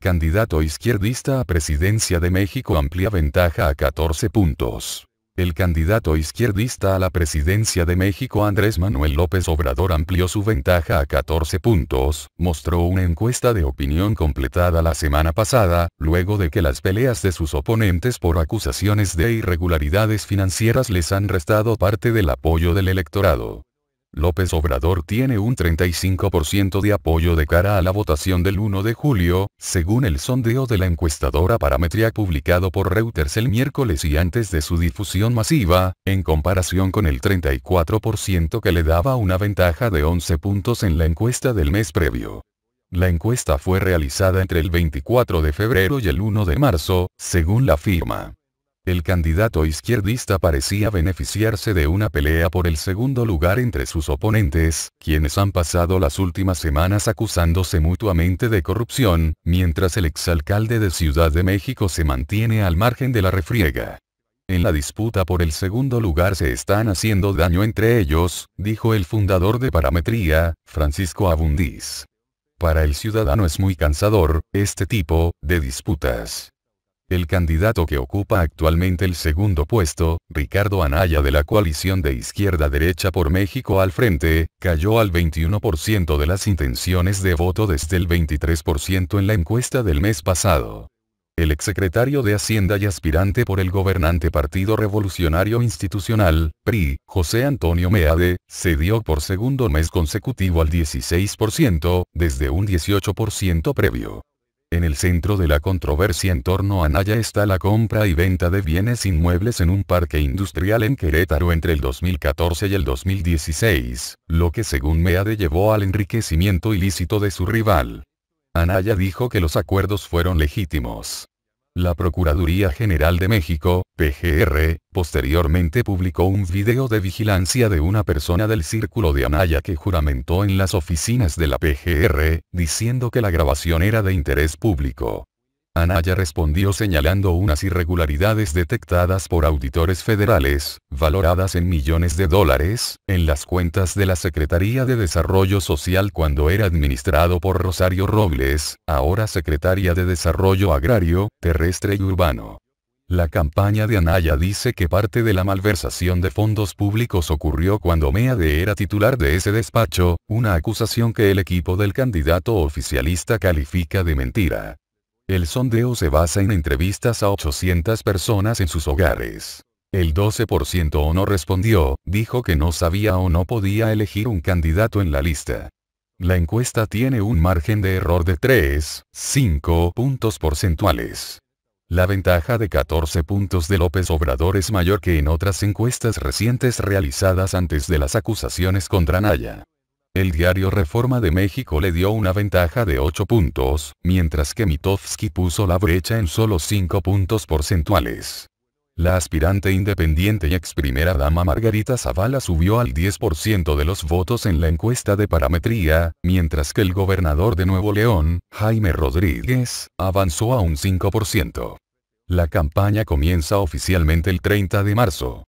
Candidato izquierdista a presidencia de México amplía ventaja a 14 puntos. El candidato izquierdista a la presidencia de México Andrés Manuel López Obrador amplió su ventaja a 14 puntos, mostró una encuesta de opinión completada la semana pasada, luego de que las peleas de sus oponentes por acusaciones de irregularidades financieras les han restado parte del apoyo del electorado. López Obrador tiene un 35% de apoyo de cara a la votación del 1 de julio, según el sondeo de la encuestadora Parametria publicado por Reuters el miércoles y antes de su difusión masiva, en comparación con el 34% que le daba una ventaja de 11 puntos en la encuesta del mes previo. La encuesta fue realizada entre el 24 de febrero y el 1 de marzo, según la firma. El candidato izquierdista parecía beneficiarse de una pelea por el segundo lugar entre sus oponentes, quienes han pasado las últimas semanas acusándose mutuamente de corrupción, mientras el exalcalde de Ciudad de México se mantiene al margen de la refriega. En la disputa por el segundo lugar se están haciendo daño entre ellos, dijo el fundador de Parametría, Francisco Abundiz. Para el ciudadano es muy cansador, este tipo, de disputas. El candidato que ocupa actualmente el segundo puesto, Ricardo Anaya de la coalición de izquierda-derecha por México al frente, cayó al 21% de las intenciones de voto desde el 23% en la encuesta del mes pasado. El exsecretario de Hacienda y aspirante por el gobernante Partido Revolucionario Institucional, PRI, José Antonio Meade, cedió por segundo mes consecutivo al 16%, desde un 18% previo. En el centro de la controversia en torno a Anaya está la compra y venta de bienes inmuebles en un parque industrial en Querétaro entre el 2014 y el 2016, lo que según MEADE llevó al enriquecimiento ilícito de su rival. Anaya dijo que los acuerdos fueron legítimos. La Procuraduría General de México, PGR, posteriormente publicó un video de vigilancia de una persona del círculo de Anaya que juramentó en las oficinas de la PGR, diciendo que la grabación era de interés público. Anaya respondió señalando unas irregularidades detectadas por auditores federales, valoradas en millones de dólares, en las cuentas de la Secretaría de Desarrollo Social cuando era administrado por Rosario Robles, ahora Secretaria de Desarrollo Agrario, Terrestre y Urbano. La campaña de Anaya dice que parte de la malversación de fondos públicos ocurrió cuando Meade era titular de ese despacho, una acusación que el equipo del candidato oficialista califica de mentira. El sondeo se basa en entrevistas a 800 personas en sus hogares. El 12% o no respondió, dijo que no sabía o no podía elegir un candidato en la lista. La encuesta tiene un margen de error de 3, 5 puntos porcentuales. La ventaja de 14 puntos de López Obrador es mayor que en otras encuestas recientes realizadas antes de las acusaciones contra Naya. El diario Reforma de México le dio una ventaja de 8 puntos, mientras que Mitofsky puso la brecha en solo 5 puntos porcentuales. La aspirante independiente y ex primera dama Margarita Zavala subió al 10% de los votos en la encuesta de parametría, mientras que el gobernador de Nuevo León, Jaime Rodríguez, avanzó a un 5%. La campaña comienza oficialmente el 30 de marzo.